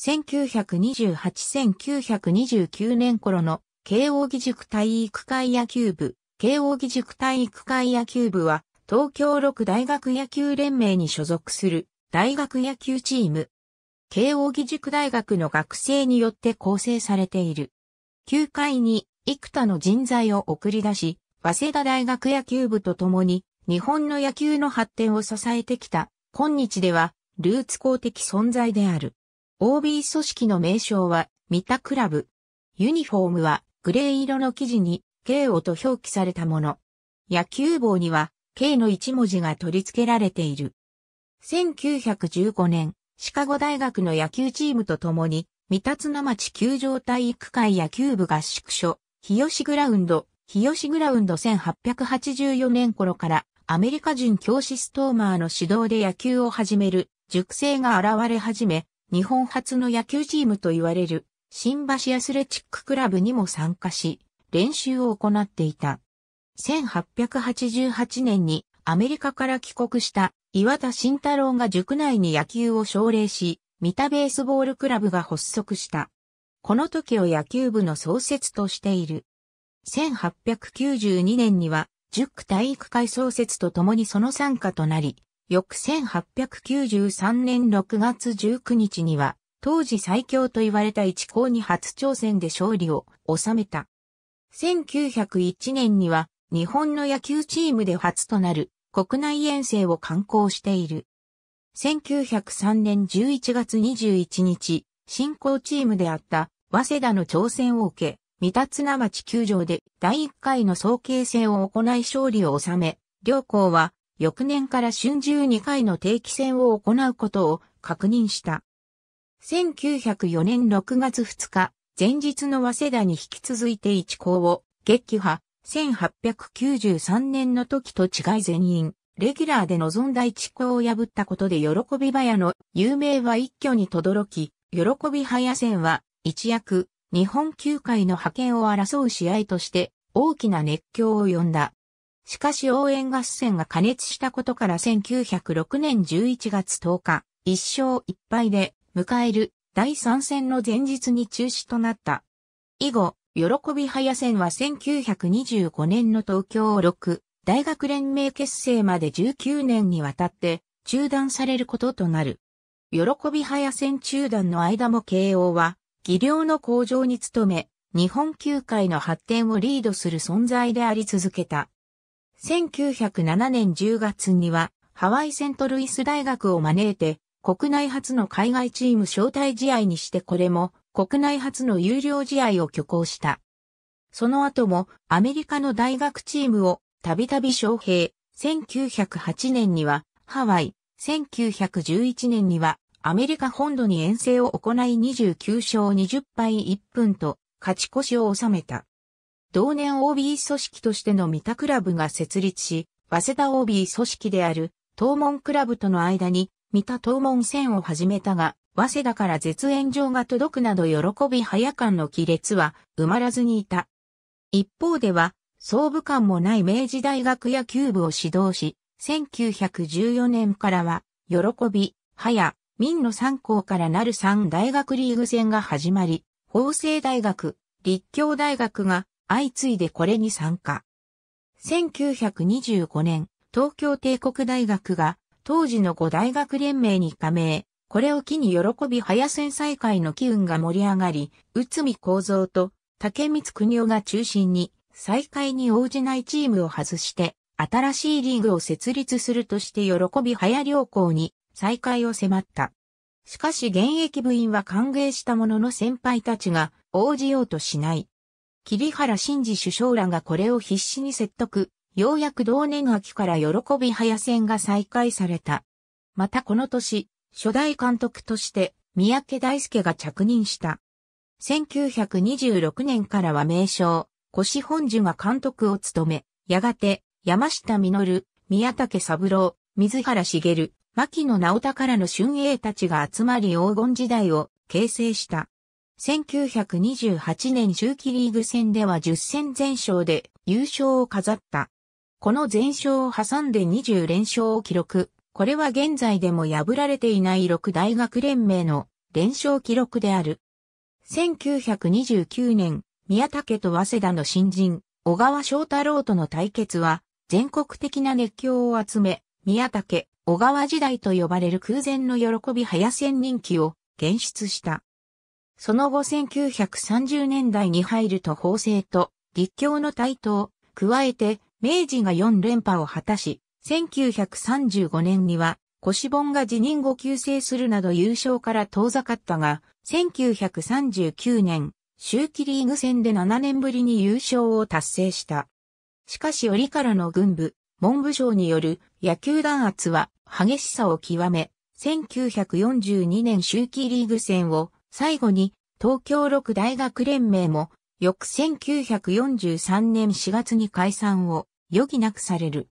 1928-1929年頃の慶応義塾体育会野球部。慶応義塾体育会野球部は東京六大学野球連盟に所属する大学野球チーム。慶応義塾大学の学生によって構成されている。球界に幾多の人材を送り出し、早稲田大学野球部と共に日本の野球の発展を支えてきた、今日ではルーツ公的存在である。OB 組織の名称は、三田クラブ。ユニフォームは、グレー色の生地に、K をと表記されたもの。野球帽には、K の一文字が取り付けられている。1915年、シカゴ大学の野球チームと共に、三田綱町球場体育会野球部合宿所、日吉グラウンド、日吉グラウンド1884年頃から、アメリカ人教師ストーマーの指導で野球を始める、塾生が現れ始め、日本初の野球チームと言われる新橋アスレチッククラブにも参加し、練習を行っていた。1888年にアメリカから帰国した岩田慎太郎が塾内に野球を奨励し、三田ベースボールクラブが発足した。この時を野球部の創設としている。1892年には、10区体育会創設とともにその参加となり、翌1893年6月19日には、当時最強と言われた一校に初挑戦で勝利を収めた。1901年には、日本の野球チームで初となる国内遠征を観光している。1903年11月21日、新校チームであった早稲田の挑戦を受け、三田綱町球場で第1回の総形戦を行い勝利を収め、両校は翌年から春秋2回の定期戦を行うことを確認した。1904年6月2日、前日の早稲田に引き続いて一校を撃破、1893年の時と違い全員、レギュラーで臨んだ一校を破ったことで喜び早の有名は一挙に轟き、喜び早戦は一躍日本球界の覇権を争う試合として大きな熱狂を呼んだ。しかし応援合戦が加熱したことから1906年11月10日、一勝一敗で迎える第3戦の前日に中止となった。以後、喜び早戦は1925年の東京6大学連盟結成まで19年にわたって中断されることとなる。喜び早戦中断の間も慶応は技量の向上に努め、日本球界の発展をリードする存在であり続けた。1907年10月には、ハワイセントルイス大学を招いて、国内初の海外チーム招待試合にしてこれも、国内初の有料試合を挙行した。その後も、アメリカの大学チームを、たびたび招聘。1908年には、ハワイ、1911年には、アメリカ本土に遠征を行い29勝20敗1分と、勝ち越しを収めた。同年 OB 組織としての三田クラブが設立し、早稲田 OB 組織である東門クラブとの間に三田東門線を始めたが、早稲田から絶縁状が届くなど喜び早間の亀裂は埋まらずにいた。一方では、総武官もない明治大学野球部を指導し、1914年からは、喜び、早、民の三校からなる三大学リーグ戦が始まり、法政大学、立教大学が相次いでこれに参加。1925年、東京帝国大学が当時の5大学連盟に加盟、これを機に喜び早戦再開の機運が盛り上がり、内海構造と竹光国夫が中心に再開に応じないチームを外して、新しいリーグを設立するとして喜び早良好に再開を迫った。しかし現役部員は歓迎したものの先輩たちが応じようとしない。桐原慎嗣首相らがこれを必死に説得、ようやく同年秋から喜び早戦が再開された。またこの年、初代監督として三宅大輔が着任した。1926年からは名称、越本樹が監督を務め、やがて山下実、宮武三郎、水原茂、牧野直太からの春英たちが集まり黄金時代を形成した。1928年秋季リーグ戦では10戦全勝で優勝を飾った。この全勝を挟んで20連勝を記録。これは現在でも破られていない6大学連盟の連勝記録である。1929年、宮武と早稲田の新人、小川翔太郎との対決は、全国的な熱狂を集め、宮武、小川時代と呼ばれる空前の喜び早戦人気を現出した。その後1930年代に入ると法制と立教の台頭、加えて明治が4連覇を果たし、1935年には、腰本が辞任後救世するなど優勝から遠ざかったが、1939年、周期リーグ戦で7年ぶりに優勝を達成した。しかし折からの軍部、文部省による野球弾圧は激しさを極め、1942年周期リーグ戦を最後に、東京六大学連盟も、翌1943年4月に解散を余儀なくされる。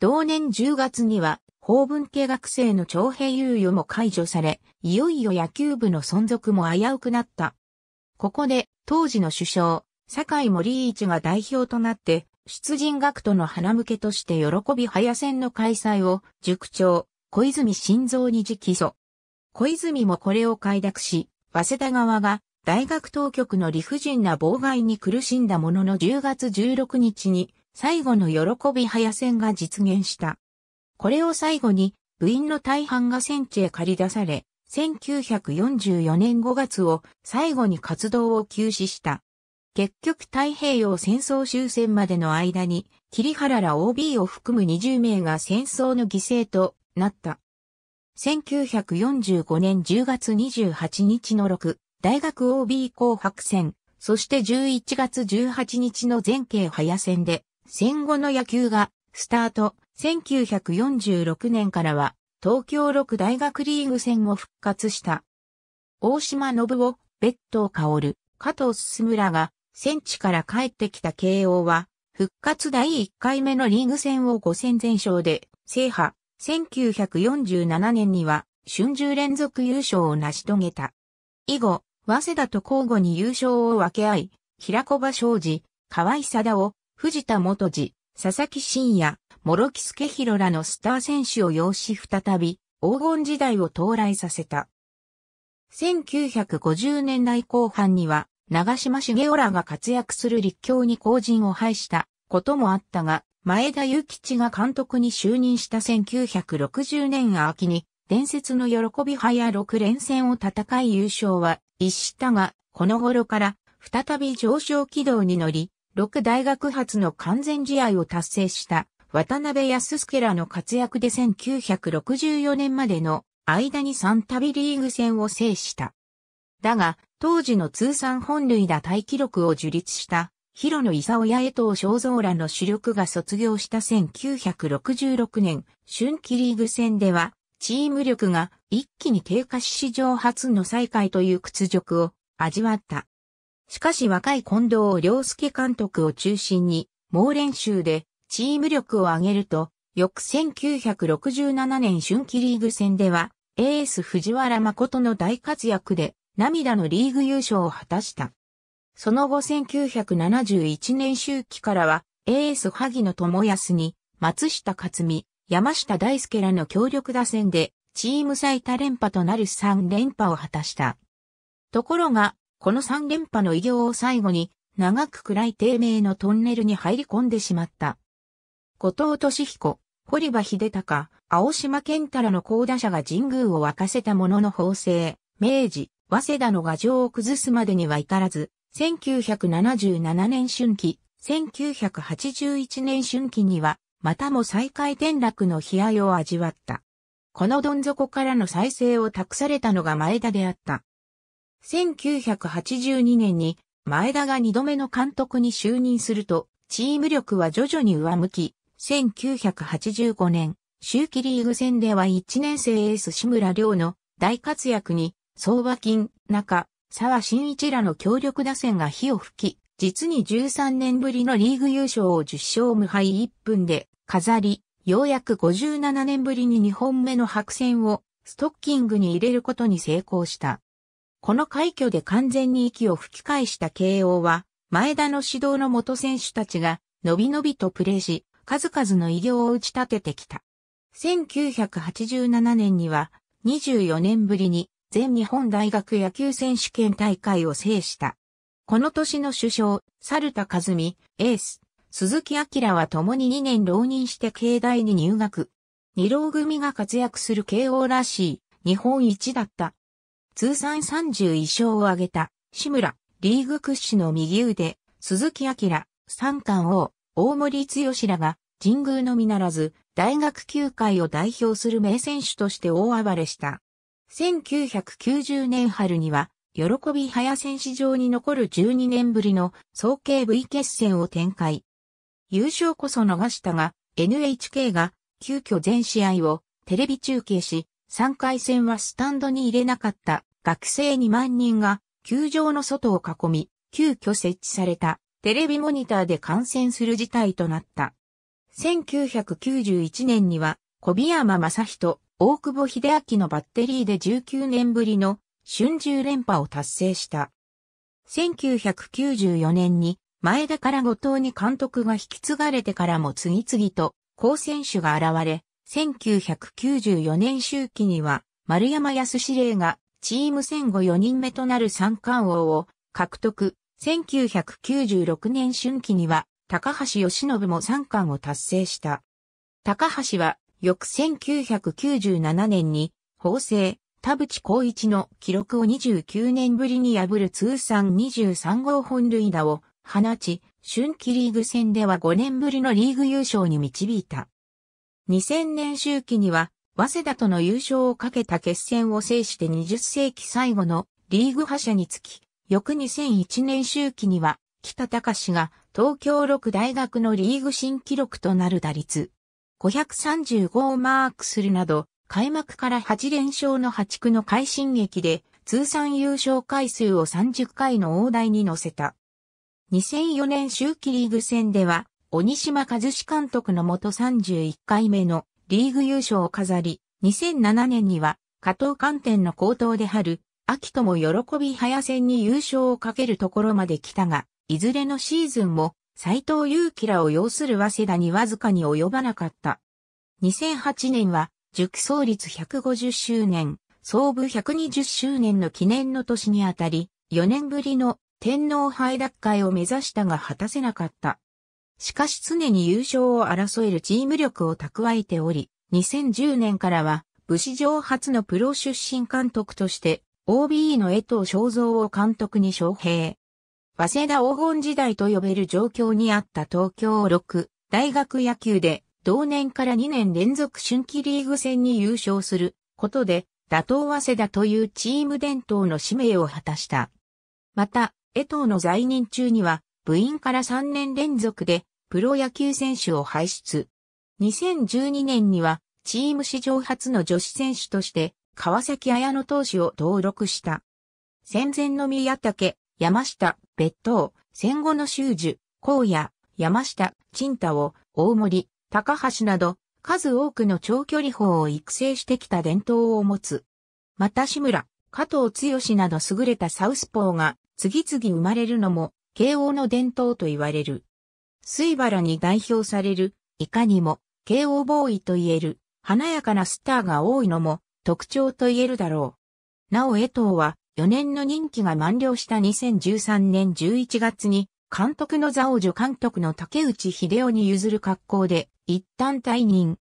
同年10月には、法文系学生の徴兵猶予も解除され、いよいよ野球部の存続も危うくなった。ここで、当時の首相、坂井森一が代表となって、出陣学徒の花向けとして喜び早戦の開催を、塾長、小泉晋三に直訴。小泉もこれを快諾し、早稲田側が大学当局の理不尽な妨害に苦しんだものの10月16日に最後の喜び早戦が実現した。これを最後に部員の大半が戦地へ駆り出され、1944年5月を最後に活動を休止した。結局太平洋戦争終戦までの間に、桐原ら OB を含む20名が戦争の犠牲となった。1945年10月28日の6、大学 OB 紅白戦、そして11月18日の全慶早戦で、戦後の野球がスタート、1946年からは、東京6大学リーグ戦を復活した。大島信夫、別当薫、加藤進らが、戦地から帰ってきた慶応は、復活第1回目のリーグ戦を5戦全勝で、制覇。1947年には春秋連続優勝を成し遂げた。以後、早稲田と交互に優勝を分け合い、平子場昌司、河合貞夫、藤田元次、佐々木真也、諸木助弘らのスター選手を擁し再び、黄金時代を到来させた。1950年代後半には、長島茂雄らが活躍する立教に後陣を排したこともあったが、前田祐吉が監督に就任した1960年秋に、伝説の喜び派や6連戦を戦い優勝は一したが、この頃から再び上昇軌道に乗り、6大学発の完全試合を達成した渡辺康介らの活躍で1964年までの間に3旅リーグ戦を制した。だが、当時の通算本塁打大記録を樹立した広野勲や江藤正蔵らの主力が卒業した1966年、春季リーグ戦では、チーム力が一気に低下し史上初の再開という屈辱を味わった。しかし若い近藤良介監督を中心に、猛練習でチーム力を上げると、翌1967年春季リーグ戦では、エース藤原誠の大活躍で涙のリーグ優勝を果たした。その後1971年周期からは、AS 萩野智康に、松下克美、山下大輔らの協力打線で、チーム最多連覇となる3連覇を果たした。ところが、この3連覇の偉業を最後に、長く暗い低迷のトンネルに入り込んでしまった。後藤俊彦、堀場秀隆、青島健太らの高打者が神宮を沸かせたものの法制、明治、早稲田の牙城を崩すまでには至らず、1977年春季、1981年春季には、またも再開転落の悲哀を味わった。このどん底からの再生を託されたのが前田であった。1982年に前田が二度目の監督に就任すると、チーム力は徐々に上向き、1985年、周期リーグ戦では1年生エース志村亮の大活躍に、相場金、中、沢新一らの強力打線が火を吹き、実に13年ぶりのリーグ優勝を10勝無敗1分で飾り、ようやく57年ぶりに2本目の白線をストッキングに入れることに成功した。この快挙で完全に息を吹き返した慶応は、前田の指導の元選手たちが、のびのびとプレーし、数々の偉業を打ち立ててきた。1987年には、24年ぶりに全日本大学野球選手権大会を制した。この年の首相、猿田和美、エース、鈴木明は共に2年浪人して慶大に入学。二浪組が活躍する慶応らしい日本一だった。通算31勝を挙げた志村、リーグ屈指の右腕、鈴木明、三冠王、大森剛らが神宮のみならず大学球界を代表する名選手として大暴れした。1990年春には、喜び早戦史上に残る12年ぶりの総計 V 決戦を展開。優勝こそ逃したが、NHK が急遽全試合をテレビ中継し、3回戦はスタンドに入れなかった学生2万人が球場の外を囲み、急遽設置されたテレビモニターで観戦する事態となった。1991年には小宮山正人、大久保秀明のバッテリーで19年ぶりの春秋連覇を達成した。1994年に前田から後藤に監督が引き継がれてからも次々と好選手が現れ、1994年周期には丸山康司令がチーム戦後4人目となる三冠王を獲得。1996年春季には高橋由信も三冠を達成した。高橋は翌1997年に、法政、田淵光一の記録を29年ぶりに破る通算23号本塁打を放ち、春季リーグ戦では5年ぶりのリーグ優勝に導いた。2000年周期には、早稲田との優勝をかけた決戦を制して20世紀最後のリーグ覇者につき、翌2001年周期には、北隆が東京六大学のリーグ新記録となる打率、535をマークするなど、開幕から8連勝の破竹の快進撃で、通算優勝回数を30回の大台に乗せた。2004年秋季リーグ戦では、鬼島和志監督のもと31回目のリーグ優勝を飾り、2007年には加藤観点の高騰で春、秋とも喜び早戦に優勝をかけるところまで来たが、いずれのシーズンも斎藤祐樹らを要する早稲田にわずかに及ばなかった。2008年は、塾創立150周年、創部120周年の記念の年にあたり、4年ぶりの天皇杯奪回を目指したが果たせなかった。しかし常に優勝を争えるチーム力を蓄えており、2010年からは、武士上初のプロ出身監督として、OB の江藤昭造を監督に招聘。早稲田黄金時代と呼べる状況にあった東京6大学野球で同年から2年連続春季リーグ戦に優勝することで打倒早稲田というチーム伝統の使命を果たした。また、江藤の在任中には部員から3年連続でプロ野球選手を輩出。2012年にはチーム史上初の女子選手として川崎綾乃投手を登録した。戦前の宮武、山下、別当、戦後の修樹、荒野、山下、陳太を、大森、高橋など、数多くの長距離砲を育成してきた伝統を持つ。また志村、加藤剛など優れたサウスポーが次々生まれるのも、慶応の伝統と言われる。水原に代表される、いかにも、慶応ボーイと言える、華やかなスターが多いのも、特徴と言えるだろう。なお江藤は、4年の任期が満了した2013年11月に、監督の座を助監督の竹内秀夫に譲る格好で、一旦退任。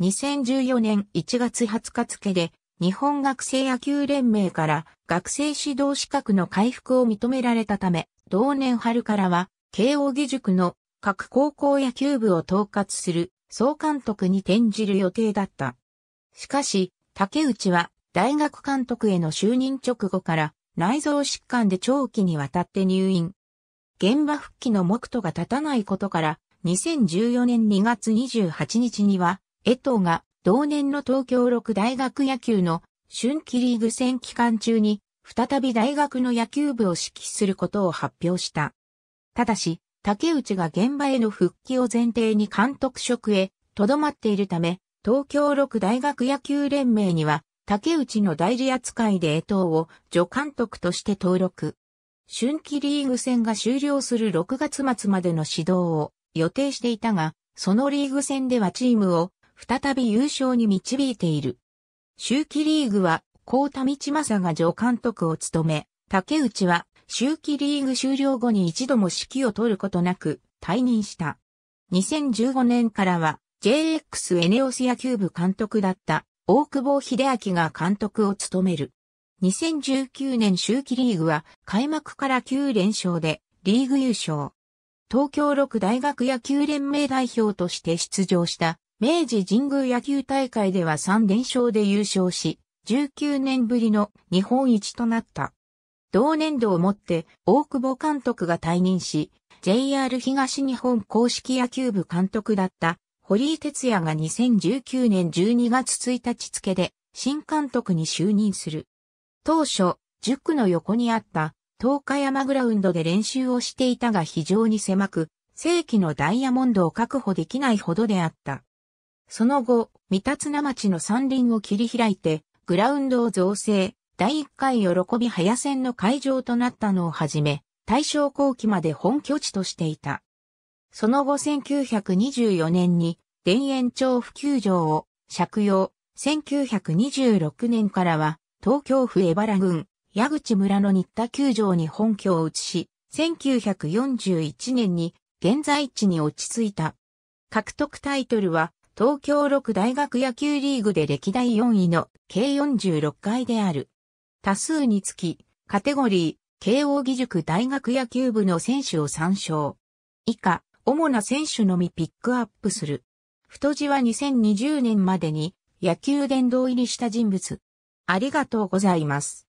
2014年1月20日付で、日本学生野球連盟から学生指導資格の回復を認められたため、同年春からは、慶応義塾の各高校野球部を統括する総監督に転じる予定だった。しかし、竹内は大学監督への就任直後から内臓疾患で長期にわたって入院。現場復帰の目途が立たないことから、2014年2月28日には、江藤が同年の東京六大学野球の春季リーグ戦期間中に、再び大学の野球部を指揮することを発表した。ただし、竹内が現場への復帰を前提に監督職へとどまっているため、東京六大学野球連盟には竹内の代理扱いで江藤を助監督として登録。春季リーグ戦が終了する6月末までの指導を予定していたが、そのリーグ戦ではチームを再び優勝に導いている。秋季リーグは、高田道正が助監督を務め、竹内は秋季リーグ終了後に一度も指揮を取ることなく退任した。2015年からは JX エネオス野球部監督だった大久保秀明が監督を務める。2019年秋季リーグは開幕から9連勝でリーグ優勝。東京六大学野球連盟代表として出場した明治神宮野球大会では3連勝で優勝し、19年ぶりの日本一となった。同年度をもって大久保監督が退任し、JR 東日本公式野球部監督だった堀井哲也が2019年12月1日付で新監督に就任する。当初、塾の横にあった東海山グラウンドで練習をしていたが非常に狭く、正規のダイヤモンドを確保できないほどであった。その後、三田綱町の山林を切り開いて、グラウンドを造成、第1回喜び早戦の会場となったのをはじめ、大正後期まで本拠地としていた。その後1924年に田園調布球場を借用、1926年からは東京府江原郡矢口村の新田球場に本拠を移し、1941年に現在地に落ち着いた。獲得タイトルは東京六大学野球リーグで歴代4位の計46回である。多数につき、カテゴリー、慶応義塾大学野球部の選手を参照。以下、主な選手のみピックアップする。太字は2020年までに野球殿堂入りした人物。ありがとうございます。